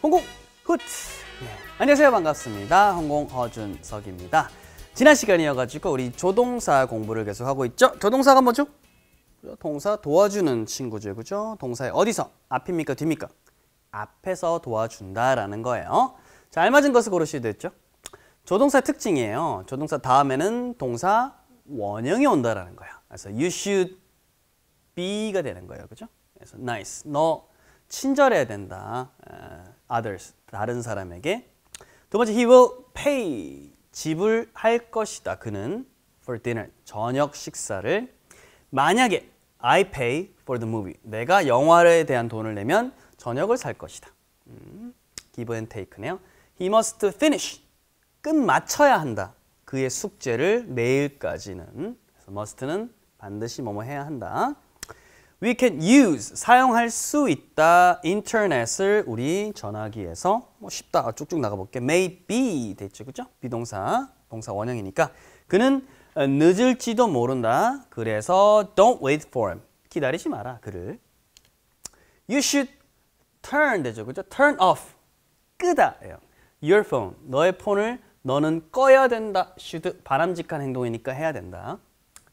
홍콩 굿! 네. 안녕하세요 반갑습니다. 홍콩 허준석입니다. 지난 시간이어가지고 우리 조동사 공부를 계속하고 있죠? 조동사가 뭐죠? 동사 도와주는 친구죠, 그죠? 동사의 어디서? 앞입니까, 뒤입니까? 앞에서 도와준다라는 거예요. 자, 알맞은 것을 고르시면 됐죠? 조동사 특징이에요. 조동사 다음에는 동사 원형이 온다라는 거예요. 그래서 you should be가 되는 거예요. 그죠? 그래서 nice. 너 친절해야 된다. Uh, others. 다른 사람에게. 두 번째, he will pay. 지불할 것이다. 그는 for dinner. 저녁 식사를. 만약에 I pay for the movie. 내가 영화에 대한 돈을 내면 저녁을 살 것이다. 음, give and take네요. He must finish. 끝마쳐야 한다. 그의 숙제를 내일까지는. 그래서 must는 반드시 뭐 뭐 해야 한다. We can use, 사용할 수 있다. 인터넷을 우리 전화기에서 뭐 쉽다. 쭉쭉 나가볼게. may be 됐죠. 그죠? 비동사, 동사 원형이니까. 그는 어, 늦을지도 모른다. 그래서 don't wait for him. 기다리지 마라, 그를. You should turn 되죠. 그죠? turn off. 끄다. your phone. 너의 폰을 너는 꺼야 된다. should 바람직한 행동이니까 해야 된다.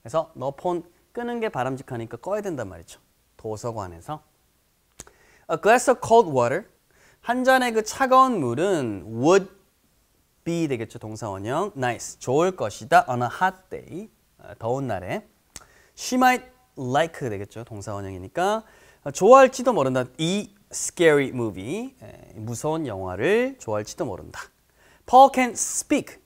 그래서 너폰 끄는 게 바람직하니까 꺼야 된단 말이죠. 도서관에서. A glass of cold water. 한 잔의 그 차가운 물은 would be 되겠죠. 동사원형. nice. 좋을 것이다. on a hot day. 어, 더운 날에. She might like 되겠죠. 동사원형이니까. 어, 좋아할지도 모른다. 이 scary movie. 무서운 영화를 좋아할지도 모른다. Paul can speak.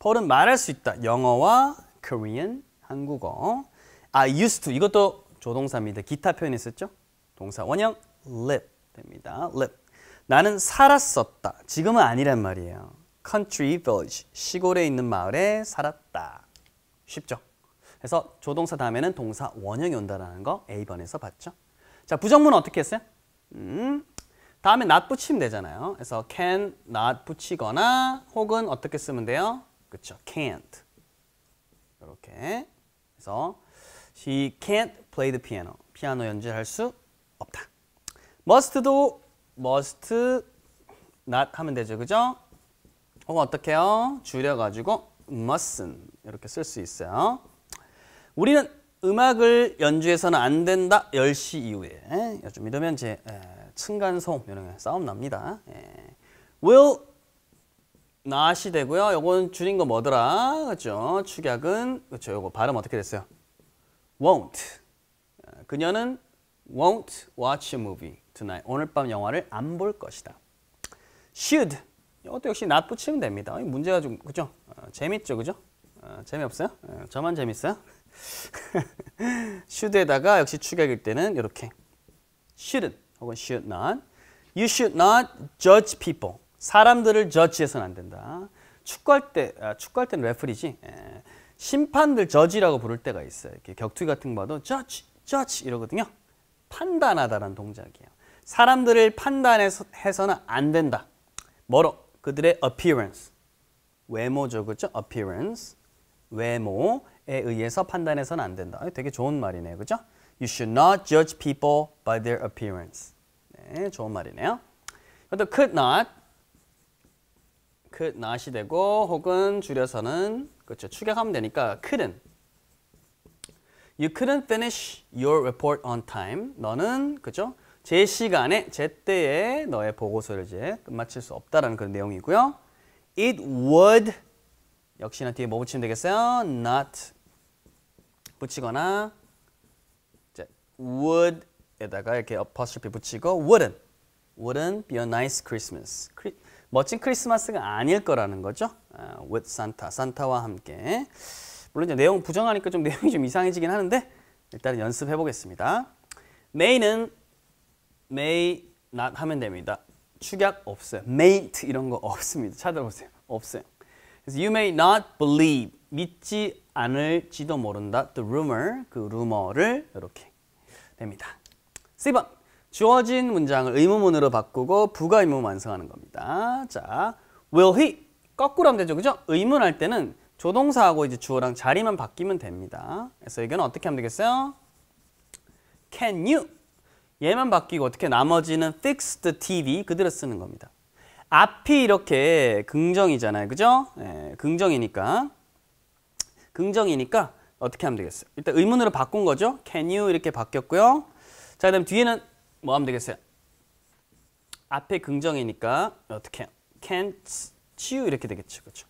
펄은 말할 수 있다. 영어와 Korean, 한국어. I used to 이것도 조동사입니다. 기타 표현했었죠? 동사 원형 live 됩니다. live 나는 살았었다. 지금은 아니란 말이에요. country village 시골에 있는 마을에 살았다. 쉽죠? 그래서 조동사 다음에는 동사 원형이 온다라는 거 A번에서 봤죠? 자부정문 어떻게 했어요? 음, 다음에 not 붙이면 되잖아요. 그래서 can not 붙이거나 혹은 어떻게 쓰면 돼요? 그렇죠. can't 이렇게 그래서 She can't play the piano. 피아노 연주할 수 없다. must도 must not 하면 되죠. 그죠? 어, 어떻게 요 줄여가지고 mustn't 이렇게 쓸 수 있어요. 우리는 음악을 연주해서는 안 된다. 10시 이후에. 요즘 이러면 이제 층간소음 이런 싸움 납니다. 에. 예. will not이 되고요. 요건 줄인 거 뭐더라? 그죠? 축약은 그죠? 요거 발음 어떻게 됐어요? won't. 그녀는 won't watch a movie tonight. 오늘 밤 영화를 안 볼 것이다. should. 이것도 역시 not 붙이면 됩니다. 문제가 좀, 그죠? 재밌죠, 그죠? 재미없어요? 저만 재밌어요? should에다가 역시 축약일 때는 이렇게 shouldn't 혹은 should not. You should not judge people. 사람들을 judge해서는 안 된다. 축구할 때, 축구할 때는 레프리지. 심판들 저지라고 부를 때가 있어요. 이렇게 격투기 같은 거 봐도 저지, 저지 이러거든요. 판단하다라는 동작이에요. 사람들을 판단해서는 안 된다. 뭐로? 그들의 appearance. 외모죠. 그렇죠? appearance. 외모에 의해서 판단해서는 안 된다. 아, 되게 좋은 말이네요. 그렇죠? You should not judge people by their appearance. 네, 좋은 말이네요. 그 could not 크 낫이 되고 혹은 줄여서는 그렇죠. 축약하면 되니까 couldn't. You couldn't finish your report on time. 너는 그렇죠? 제 시간에 제 때에 너의 보고서를 이제 끝마칠 수 없다라는 그런 내용이고요. It would 역시나 뒤에 뭐 붙이면 되겠어요? Not 붙이거나 이제 would에다가 이렇게 apostrophe 붙이고 wouldn't wouldn't be a nice Christmas. 멋진 크리스마스가 아닐 거라는 거죠. 아, with Santa, 산타와 함께. 물론 이제 내용 부정하니까 좀 내용이 좀 이상해지긴 하는데 일단 연습해 보겠습니다. may는 may not 하면 됩니다. 축약 없어요. mate 이런 거 없습니다. 찾아보세요. 없어요. 그래서 you may not believe 믿지 않을지도 모른다. the rumor 그 루머를 이렇게 됩니다. 4번 주어진 문장을 의문문으로 바꾸고 부가 의문 완성하는 겁니다. 자, will he? 거꾸로 하면 되죠. 그죠? 의문할 때는 조동사하고 이제 주어랑 자리만 바뀌면 됩니다. 그래서 이건 어떻게 하면 되겠어요? Can you? 얘만 바뀌고 어떻게 나머지는 fixed TV 그대로 쓰는 겁니다. 앞이 이렇게 긍정이잖아요. 그죠? 네, 긍정이니까. 긍정이니까 어떻게 하면 되겠어요? 일단 의문으로 바꾼 거죠. Can you 이렇게 바뀌었고요. 자, 그다음 뒤에는 뭐 하면 되겠어요? 앞에 긍정이니까 어떻게 해요? can't c h e 이렇게 되겠죠. 그렇죠?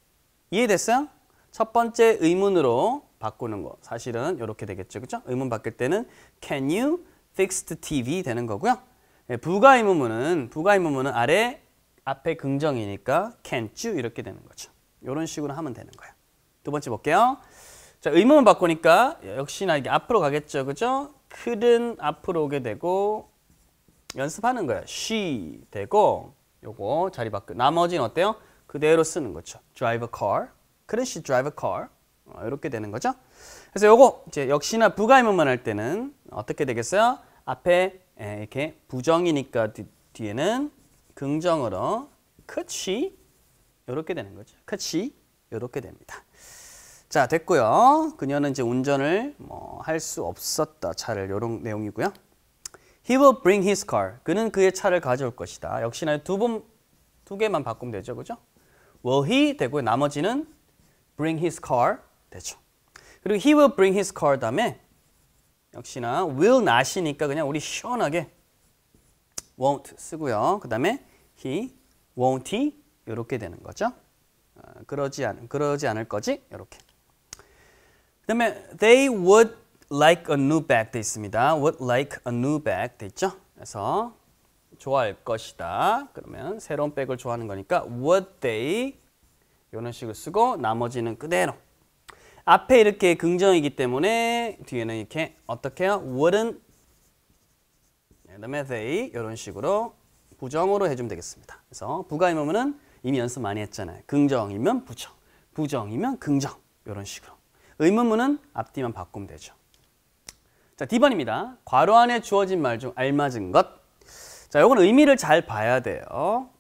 이해됐어요? 첫 번째 의문으로 바꾸는 거. 사실은 이렇게 되겠죠. 그렇죠? 의문 바꿀 때는 can you fix the TV 되는 거고요. 네, 예, 부가 의문문은 부가 의문문은 아래 앞에 긍정이니까 can't you 이렇게 되는 거죠. 이런 식으로 하면 되는 거예요. 두 번째 볼게요. 자, 의문문 바꾸니까 역시나 이게 앞으로 가겠죠. 그죠? c o u l 앞으로 오게 되고 연습하는 거예요. she 되고 요거 자리 바꿔. 나머지는 어때요? 그대로 쓰는 거죠. drive a car. c o u l d she drive a car? 어, 이렇게 되는 거죠. 그래서 요거 이제 역시나 부가의문만 할 때는 어떻게 되겠어요? 앞에 예, 이렇게 부정이니까 뒤, 뒤에는 긍정으로 could she 이렇게 되는 거죠. could she 이렇게 됩니다. 자 됐고요. 그녀는 이제 운전을 뭐 할 수 없었다 차를 이런 내용이고요. He will bring his car. 그는 그의 차를 가져올 것이다. 역시나 두 번, 두 개만 바꾸면 되죠. 그죠? Will he 되고 나머지는 bring his car 되죠. 그리고 he will bring his car 다음에 역시나 will not이니까 그냥 우리 시원하게 won't 쓰고요. 그 다음에 he, won't he 이렇게 되는 거죠. 아, 그러지, 않, 그러지 않을 거지 이렇게. 그 다음에 they would like a new bag 돼 있습니다. would like a new bag 돼 있죠? 그래서 좋아할 것이다. 그러면 새로운 백을 좋아하는 거니까 would they 이런 식으로 쓰고 나머지는 그대로 앞에 이렇게 긍정이기 때문에 뒤에는 이렇게 어떻게 해요? wouldn't 네, 그다음에 they 이런 식으로 부정으로 해주면 되겠습니다. 그래서 부가임어문은 이미 연습 많이 했잖아요. 긍정이면 부정, 부정이면 긍정 이런 식으로 의문문은 앞뒤만 바꾸면 되죠. 자, D번입니다. 괄호 안에 주어진 말 중 알맞은 것. 자, 요건 의미를 잘 봐야 돼요.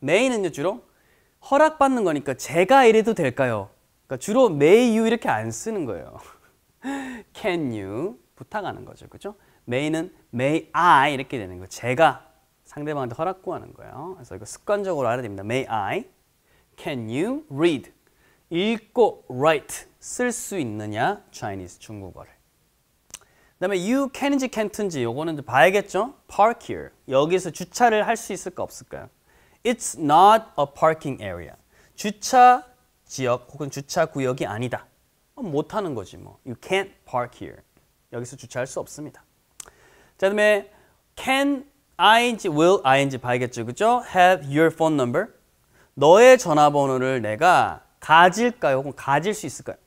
메인은요 주로 허락받는 거니까 제가 이래도 될까요? 그러니까 주로 may you 이렇게 안 쓰는 거예요. can you 부탁하는 거죠. 그죠? 메인은 는 may I 이렇게 되는 거예요. 제가 상대방한테 허락 구하는 거예요. 그래서 이거 습관적으로 알아야 됩니다. may I, can you read, 읽고 write 쓸 수 있느냐 Chinese 중국어를. 그다음에 you can인지 can't인지 요거는 봐야겠죠? park here. 여기서 주차를 할 수 있을까 없을까요? It's not a parking area. 주차 지역 혹은 주차 구역이 아니다. 못 하는 거지 뭐. You can't park here. 여기서 주차할 수 없습니다. 자, 다음에 can ing will ing 봐야겠죠. 그죠? have your phone number. 너의 전화번호를 내가 가질까요? 혹은 가질 수 있을까요?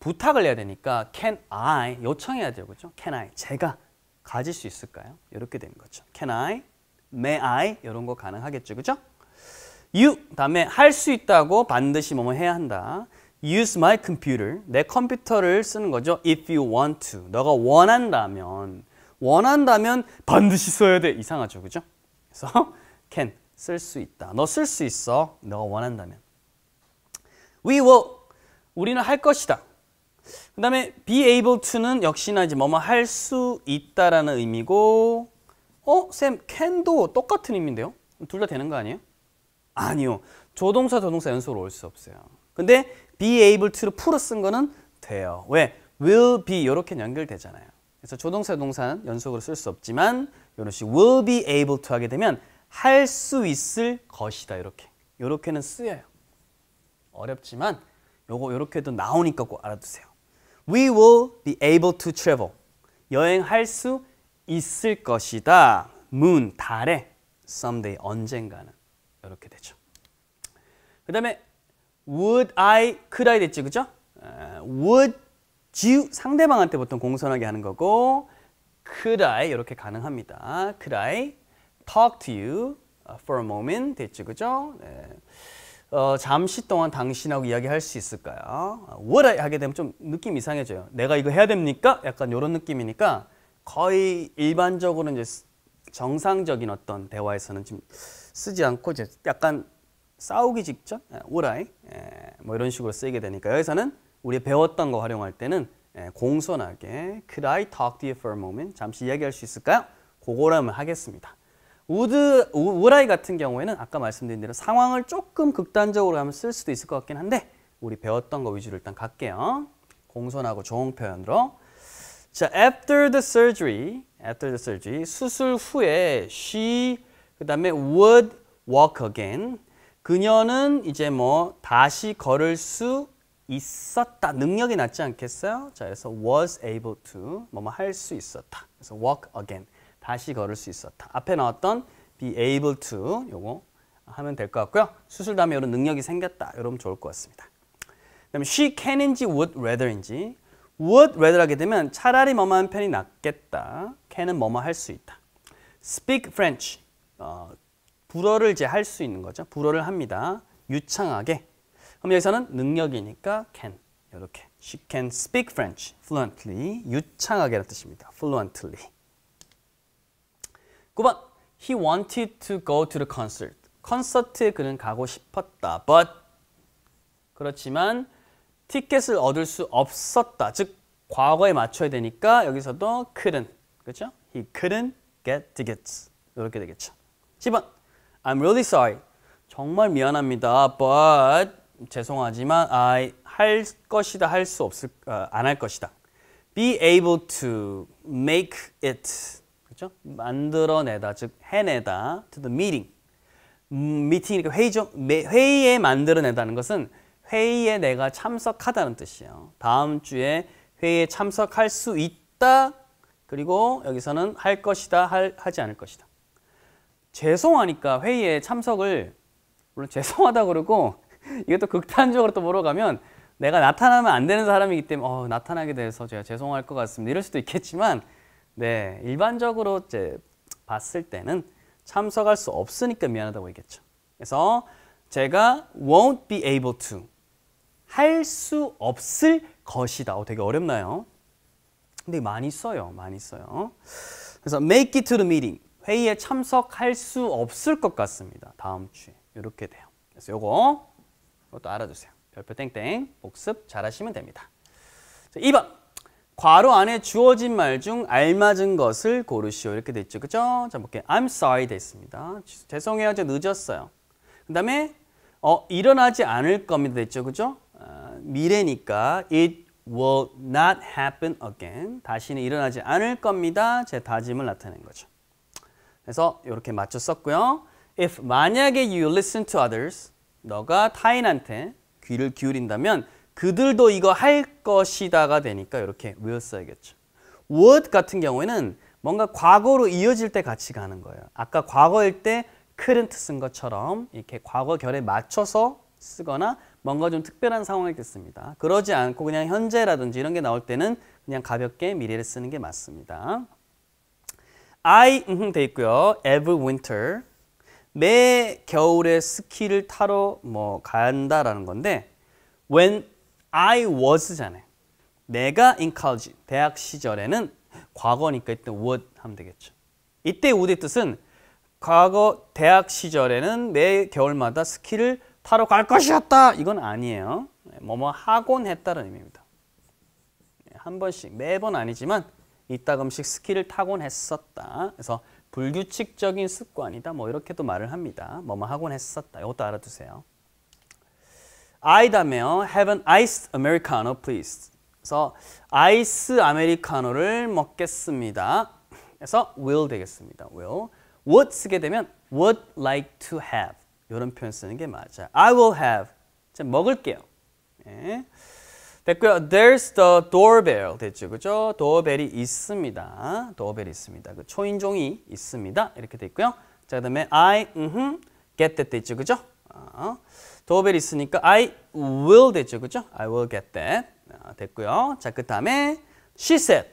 부탁을 해야 되니까 can I 요청해야 되요 그렇죠? can I 제가 가질 수 있을까요? 이렇게 되는 거죠. can I, may I 이런 거 가능하겠죠. 그렇죠? you 다음에 할 수 있다고 반드시 뭐 뭐 해야 한다. use my computer 내 컴퓨터를 쓰는 거죠. if you want to 너가 원한다면 원한다면 반드시 써야 돼. 이상하죠. 그죠? 그래서 can 쓸 수 있다. 너 쓸 수 있어. 너가 원한다면. We will 우리는 할 것이다. 그 다음에 be able to는 역시나 이제 뭐뭐 할 수 있다라는 의미고 어? 쌤 can도 똑같은 의미인데요? 둘 다 되는 거 아니에요? 아니요. 조동사, 조동사 연속으로 올 수 없어요. 근데 be able to를 풀어 쓴 거는 돼요. 왜? will be 이렇게 연결되잖아요. 그래서 조동사, 동사는 연속으로 쓸 수 없지만 이런 식 will be able to 하게 되면 할 수 있을 것이다 이렇게. 이렇게는 쓰여요. 어렵지만 요거 이렇게도 나오니까 꼭 알아두세요. We will be able to travel. 여행할 수 있을 것이다. moon, 달에. someday, 언젠가는. 이렇게 되죠. 그 다음에 would I, could I 됐지, 그죠? would you, 상대방한테 보통 공손하게 하는 거고 could I, 이렇게 가능합니다. could I talk to you for a moment 됐지, 그죠? 네. 어, 잠시 동안 당신하고 이야기할 수 있을까요? w o u l 하게 되면 좀 느낌 이상해져요. 내가 이거 해야 됩니까? 약간 이런 느낌이니까 거의 일반적으로 이제 정상적인 어떤 대화에서는 좀 쓰지 않고 이제 약간 싸우기 직전 예, Would 예, 뭐 이런 식으로 쓰이게 되니까 여기서는 우리 배웠던 거 활용할 때는 예, 공손하게 Could I talk to you for a moment? 잠시 이야기할 수 있을까요? 그거라면 하겠습니다. 우드, 우라이 같은 경우에는 아까 말씀드린 대로 상황을 조금 극단적으로 하면 쓸 수도 있을 것 같긴 한데 우리 배웠던 거 위주로 일단 갈게요. 공손하고 좋은 표현으로. 자, after the surgery, after the surgery, 수술 후에 she, 그 다음에 would walk again. 그녀는 이제 뭐 다시 걸을 수 있었다. 능력이 낫지 않겠어요? 자, 그래서 was able to, 뭐 뭐 할 수 있었다. 그래서 walk again. 다시 걸을 수 있었다. 앞에 나왔던 be able to 요거 하면 될 것 같고요. 수술 다음에 이런 능력이 생겼다. 이러면 좋을 것 같습니다. 그다음에 she can인지 would rather인지 would rather 하게 되면 차라리 뭐만 편이 낫겠다. can은 뭐뭐 할 수 있다. speak French 어, 불어를 이제 할 수 있는 거죠. 불어를 합니다. 유창하게. 그럼 여기서는 능력이니까 can 이렇게 she can speak French fluently 유창하게라는 뜻입니다. fluently 9번 He wanted to go to the concert. 콘서트에 그는 가고 싶었다. But 그렇지만 티켓을 얻을 수 없었다. 즉 과거에 맞춰야 되니까 여기서도 couldn't. 그렇죠? He couldn't get tickets. 이렇게 되겠죠. 10번 I'm really sorry. 정말 미안합니다. But 죄송하지만 I 할 것이다 할 수 없을 안 할 것이다. Be able to make it 되겠죠? 그렇죠? 만들어내다, 즉 해내다, to the meeting. 미팅이니까 음, 회의죠. 회의에 만들어내다는 것은 회의에 내가 참석하다는 뜻이에요. 다음 주에 회의에 참석할 수 있다. 그리고 여기서는 할 것이다, 할, 하지 않을 것이다. 죄송하니까 회의에 참석을 물론 죄송하다 그러고 이것도 극단적으로 또 물어가면 내가 나타나면 안 되는 사람이기 때문에 어, 나타나게 돼서 제가 죄송할 것 같습니다. 이럴 수도 있겠지만 네, 일반적으로 이제 봤을 때는 참석할 수 없으니까 미안하다고 얘기했죠. 그래서 제가 won't be able to 할 수 없을 것이다. 어, 되게 어렵나요? 근데 많이 써요. 많이 써요. 그래서 make it to the meeting. 회의에 참석할 수 없을 것 같습니다. 다음 주에. 이렇게 돼요. 그래서 요거 이것도 알아두세요 별표 땡땡 복습 잘하시면 됩니다. 자, 2번. 괄호 안에 주어진 말 중 알맞은 것을 고르시오. 이렇게 돼죠 그죠? 자, 볼게요. I'm sorry 됐습니다. 죄송해요. 저 늦었어요. 그 다음에 어, 일어나지 않을 겁니다. 됐죠. 그죠? 어, 미래니까 it will not happen again. 다시는 일어나지 않을 겁니다. 제 다짐을 나타낸 거죠. 그래서 이렇게 맞춰 썼고요. If 만약에 you listen to others, 너가 타인한테 귀를 기울인다면 그들도 이거 할 것이다가 되니까 이렇게 will 써야겠죠. would 같은 경우에는 뭔가 과거로 이어질 때 같이 가는 거예요. 아까 과거일 때 current 쓴 것처럼 이렇게 과거결에 맞춰서 쓰거나 뭔가 좀 특별한 상황일 때 씁니다. 그러지 않고 그냥 현재라든지 이런 게 나올 때는 그냥 가볍게 미래를 쓰는 게 맞습니다. I 음, 돼 있고요. Every winter 매 겨울에 스키를 타러 뭐 간다라는 건데 when I was잖아요. 내가 in college, 대학 시절에는 과거니까 이때 would 하면 되겠죠. 이때 would의 뜻은 과거 대학 시절에는 매 겨울마다 스키를 타러 갈 것이었다. 이건 아니에요. 네, 뭐뭐 하곤 했다는 의미입니다. 네, 한 번씩, 매번 아니지만 이따금씩 스키를 타곤 했었다. 그래서 불규칙적인 습관이다. 뭐 이렇게도 말을 합니다. 뭐 뭐 하곤 했었다. 이것도 알아두세요. 아이다며 have an iced americano please. 그래서 아이스 아메리카노를 먹겠습니다. 그래서 will 되겠습니다. will. would 쓰게 되면 would like to have 이런 표현 쓰는 게 맞아. I will have. 먹을게요. 예. 됐고요. There's the doorbell 됐죠. 그죠? doorbell이 있습니다. doorbell이 있습니다. 그 초인종이 있습니다. 이렇게 돼 있고요. 자, 그다음에 I get that 됐죠. 그죠? 어. 도어벨 있으니까 I will 됐죠. 그죠? I will get that. 아, 됐고요. 자, 그 다음에 she said.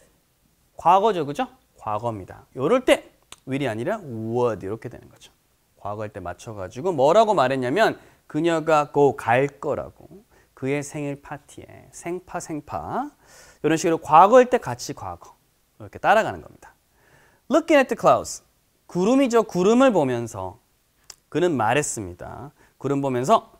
과거죠. 그죠? 과거입니다. 요럴 때 will이 아니라 would 이렇게 되는 거죠. 과거일 때 맞춰가지고 뭐라고 말했냐면 그녀가 go 갈 거라고 그의 생일 파티에 생파 생파 이런 식으로 과거일 때 같이 과거 이렇게 따라가는 겁니다. Looking at the clouds 구름이죠 구름을 보면서 그는 말했습니다. 구름 보면서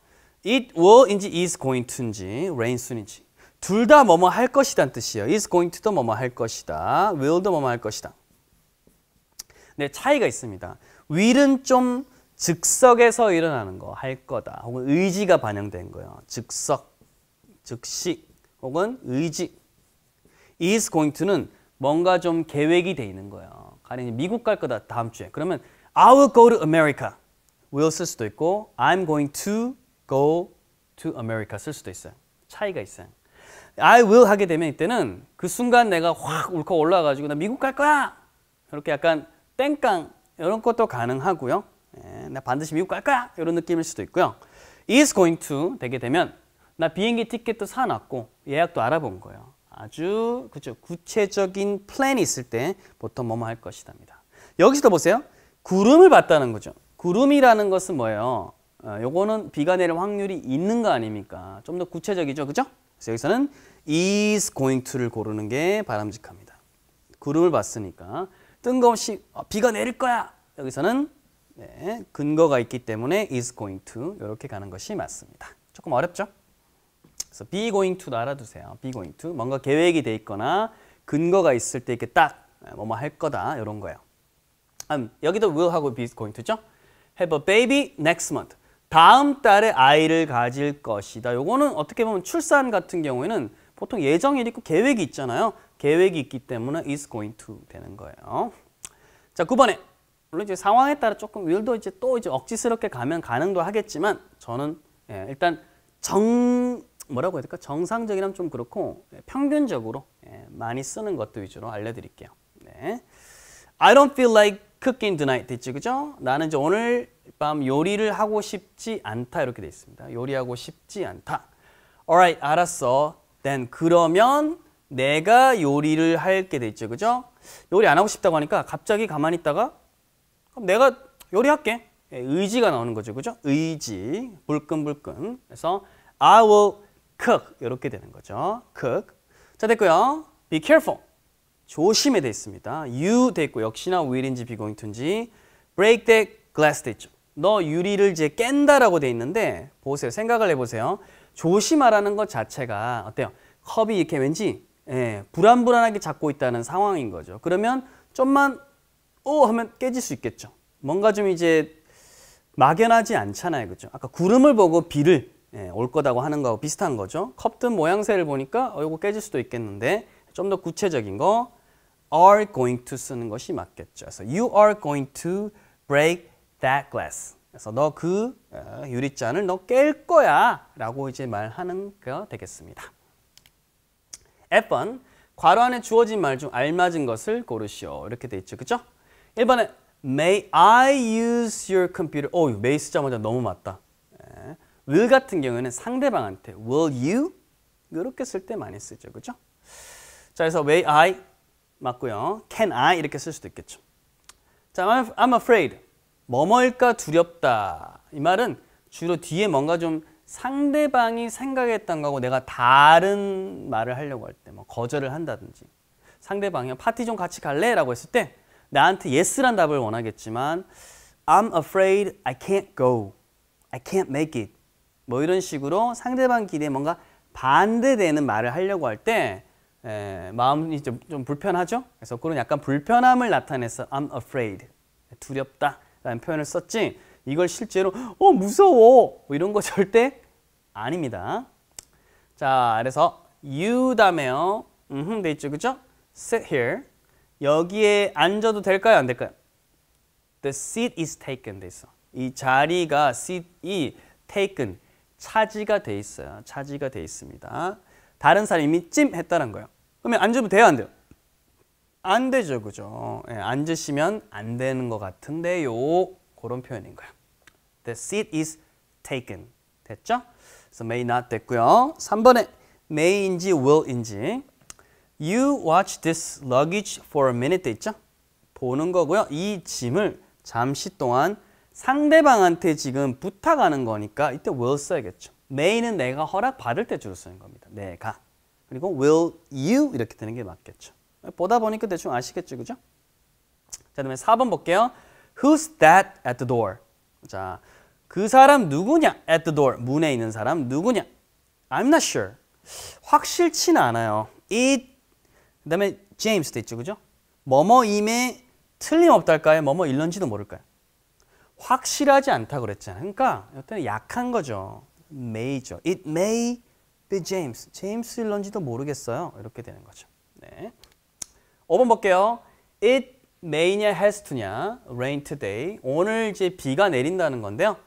it will인지 is going to인지 rain soon인지 둘 다 뭐뭐 할 것이란 뜻이에요. is going to도 뭐뭐 할 것이다. will도 뭐뭐 할 것이다. 네, 차이가 있습니다. will은 좀 즉석에서 일어나는 거, 할 거다. 혹은 의지가 반영된 거예요. 즉석, 즉시, 혹은 의지. is going to는 뭔가 좀 계획이 돼 있는 거예요. 가령 미국 갈 거다, 다음 주에. 그러면 I will go to America. will 쓸 수도 있고 I'm going to go to America 쓸 수도 있어요. 차이가 있어요. I will 하게 되면 이때는 그 순간 내가 확 울컥 올라가지고 나 미국 갈 거야. 이렇게 약간 땡깡 이런 것도 가능하고요. 예, 나 반드시 미국 갈 거야 이런 느낌일 수도 있고요. is going to 되게 되면 나 비행기 티켓도 사놨고 예약도 알아본 거예요. 아주 그죠 구체적인 플랜이 있을 때 보통 뭐뭐 할 것이답니다. 여기서도 보세요. 구름을 봤다는 거죠. 구름이라는 것은 뭐예요? 어, 요거는 비가 내릴 확률이 있는 거 아닙니까? 좀 더 구체적이죠. 그죠? 그래서 여기서는 is going to를 고르는 게 바람직합니다. 구름을 봤으니까 뜬금없이 어, 비가 내릴 거야. 여기서는 네, 근거가 있기 때문에 is going to 이렇게 가는 것이 맞습니다. 조금 어렵죠? 그래서 be going to도 알아두세요. be going to 뭔가 계획이 돼 있거나 근거가 있을 때 이렇게 딱 네, 뭐뭐 할 거다 이런 거예요. 음, 여기도 will하고 be going to죠? Have a baby next month. 다음 달에 아이를 가질 것이다. 요거는 어떻게 보면 출산 같은 경우에는 보통 예정일 있고 계획이 있잖아요. 계획이 있기 때문에 is going to 되는 거예요. 자, 9번에 물론 이제 상황에 따라 조금 윌도 이제 또 이제 억지스럽게 가면 가능도 하겠지만 저는 예, 일단 정 뭐라고 해야 될까? 정상적이라면 좀 그렇고 예, 평균적으로 예, 많이 쓰는 것도 위주로 알려드릴게요. 네. I don't feel like cooking tonight 됐지 그죠? 나는 이제 오늘 밤 요리를 하고 싶지 않다 이렇게 돼 있습니다. 요리하고 싶지 않다. Alright, 알았어. Then 그러면 내가 요리를 할게 돼 있죠, 그죠? 요리 안 하고 싶다고 하니까 갑자기 가만히 있다가 그럼 내가 요리할게. 예, 의지가 나오는 거죠, 그죠? 의지, 불끈불끈. 그래서 I will cook 이렇게 되는 거죠. cook. 자 됐고요. be careful. 조심에 돼 있습니다. you 돼고 역시나 will인지 be goingto인지 break the glass 돼죠 너 유리를 이제 깬다라고 돼 있는데 보세요. 생각을 해보세요. 조심하라는 것 자체가 어때요? 컵이 이렇게 왠지 예, 불안불안하게 잡고 있다는 상황인 거죠. 그러면 좀만 오 하면 깨질 수 있겠죠. 뭔가 좀 이제 막연하지 않잖아요. 그죠? 아까 구름을 보고 비를 예, 올 거다고 하는 거하고 비슷한 거죠. 컵든 모양새를 보니까 어, 이거 깨질 수도 있겠는데 좀 더 구체적인 거 are going to 쓰는 것이 맞겠죠. 그래서 you are going to break that glass. 그래서 너그 어, 유리잔을 너 깰 거야 라고 이제 말하는 거 되겠습니다. F번 괄호 안에 주어진 말 중 알맞은 것을 고르시오. 이렇게 돼 있죠. 그죠? 1번에 May I use your computer? 오, may 쓰자마자 너무 맞다. 예. will 같은 경우에는 상대방한테 will you? 이렇게 쓸 때 많이 쓰죠. 그죠? 자, 그래서 may I 맞고요. can I 이렇게 쓸 수도 있겠죠. 자, I'm afraid. 뭐뭐일까 두렵다. 이 말은 주로 뒤에 뭔가 좀 상대방이 생각했던 거고 내가 다른 말을 하려고 할 때 뭐 거절을 한다든지 상대방이 파티 좀 같이 갈래? 라고 했을 때 나한테 예스란 답을 원하겠지만 I'm afraid I can't go. I can't make it. 뭐 이런 식으로 상대방 기대에 뭔가 반대되는 말을 하려고 할 때 마음이 좀, 좀 불편하죠? 그래서 그런 약간 불편함을 나타내서 I'm afraid. 두렵다. 라는 표현을 썼지 이걸 실제로 어 무서워 뭐 이런 거 절대 아닙니다. 자 그래서 you 다음에요. 음흠 돼 있죠 그죠? sit here 여기에 앉아도 될까요 안 될까요? The seat is taken 돼 있어. 이 자리가 seat이 taken 차지가 돼 있어요. 차지가 돼 있습니다. 다른 사람이 찜 했다는 거예요. 그러면 앉으면 돼요 안 돼요? 안 되죠, 그죠? 예, 앉으시면 안 되는 것 같은데요. 그런 표현인 거야. The seat is taken. 됐죠? 그래 may not 됐고요. 3번에 may인지 will인지 You watch this luggage for a minute 돼 있죠? 보는 거고요. 이 짐을 잠시 동안 상대방한테 지금 부탁하는 거니까 이때 will 써야겠죠. may는 내가 허락받을 때 주로 쓰는 겁니다. 내가. 그리고 will you 이렇게 되는 게 맞겠죠. 보다 보니까 대충 아시겠죠, 그죠? 자, 그 다음에 4번 볼게요. Who's that at the door? 자, 그 사람 누구냐? At the door. 문에 있는 사람 누구냐? I'm not sure. 확실치는 않아요. It, 그 다음에 James도 있죠, 그죠? 뭐뭐임에 틀림없달까요? 뭐뭐 일런지도 모를까요? 확실하지 않다고 그랬잖아요. 그러니까 여튼 약한 거죠. May죠. It may be James. 제임스일런지도 모르겠어요. 이렇게 되는 거죠. 네. 5번 볼게요. It may냐 has to냐 rain today 오늘 이제 비가 내린다는 건데요.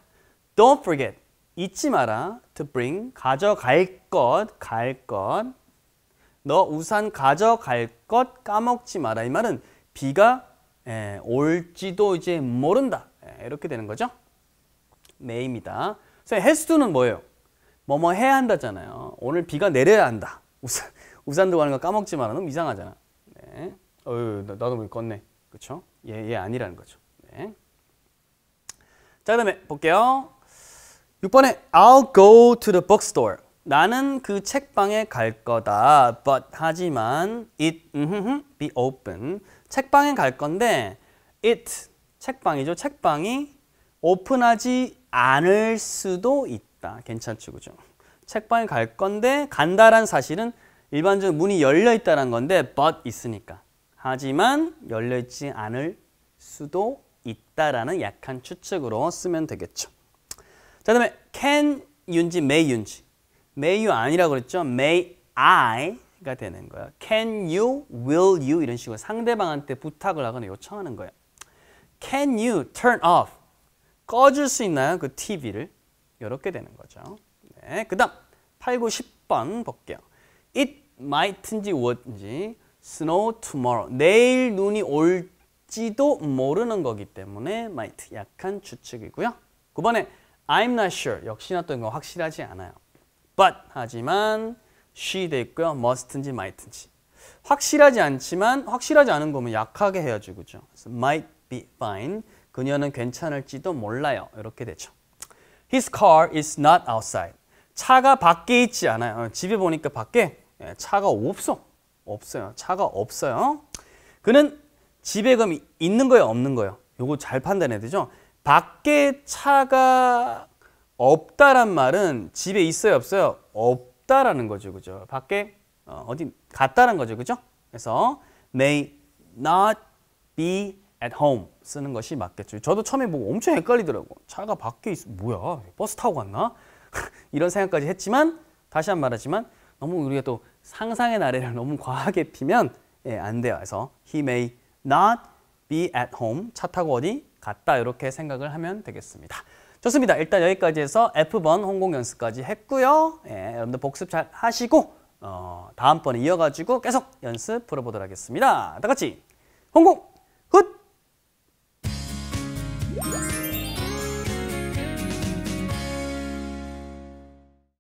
Don't forget 잊지 마라 to bring 가져갈 것, 갈 것. 너 우산 가져갈 것 까먹지 마라. 이 말은 비가 에, 예, 올지도 이제 모른다. 에, 예, 이렇게 되는 거죠. may입니다. 그래 has to는 뭐예요? 뭐 뭐 해야 한다잖아요. 오늘 비가 내려야 한다. 우산, 우산 들고 가는 거 까먹지 마라. 너무 이상하잖아. 네. 어유 나도 뭐 껐네. 그렇 얘, 얘 아니라는 거죠. 네. 자, 그다음에 볼게요. 6번에 I'll go to the bookstore. 나는 그 책방에 갈 거다. But 하지만 it be open. 책방에 갈 건데 it 책방이죠. 책방이 오픈하지 않을 수도 있다. 괜찮죠, 그죠? 책방에 갈 건데 간다란 사실은 일반적으로 문이 열려 있다는 건데 but 있으니까. 하지만 열려 있지 않을 수도 있다라는 약한 추측으로 쓰면 되겠죠. 자, 그 다음에 can 윤지 may 윤지. may you 아니라고 그랬죠. may I가 되는 거예요. Can you, will you 이런 식으로 상대방한테 부탁을 하거나 요청하는 거예요. Can you turn off? 꺼줄 수 있나요? 그 TV를. 이렇게 되는 거죠. 네, 그 다음 8, 9, 10번 볼게요. it might인지 what인지 snow tomorrow. 내일 눈이 올지도 모르는 거기 때문에 might 약한 추측이고요. 9번에 I'm not sure. 역시나 또 이거 확실하지 않아요. But 하지만 she 돼 있고요. must인지 might인지. 확실하지 않지만 확실하지 않은 거면 약하게 해야지 그죠? might be fine. 그녀는 괜찮을지도 몰라요. 이렇게 되죠. His car is not outside. 차가 밖에 있지 않아요. 어, 집에 보니까 밖에 예, 차가 없어. 없어요. 차가 없어요. 그는 집에 그럼 있는 거예요, 없는 거예요? 요거 잘 판단해야 되죠. 밖에 차가 없다란 말은 집에 있어요, 없어요? 없다라는 거죠, 그죠? 밖에 어, 어디 갔다란 거죠, 그죠? 그래서 may not be at home 쓰는 것이 맞겠죠. 저도 처음에 보고 뭐 엄청 헷갈리더라고. 차가 밖에 있어. 뭐야? 버스 타고 갔나? 이런 생각까지 했지만 다시 한 말하지만 너무 우리가 또 상상의 나래를 너무 과하게 피면 예, 안 돼요. 그래서 he may not be at home 차 타고 어디 갔다 이렇게 생각을 하면 되겠습니다. 좋습니다. 일단 여기까지 해서 F번 홍공 연습까지 했고요. 예, 여러분들 복습 잘 하시고 어, 다음번에 이어가지고 계속 연습 풀어보도록 하겠습니다. 다 같이 홍공 훗!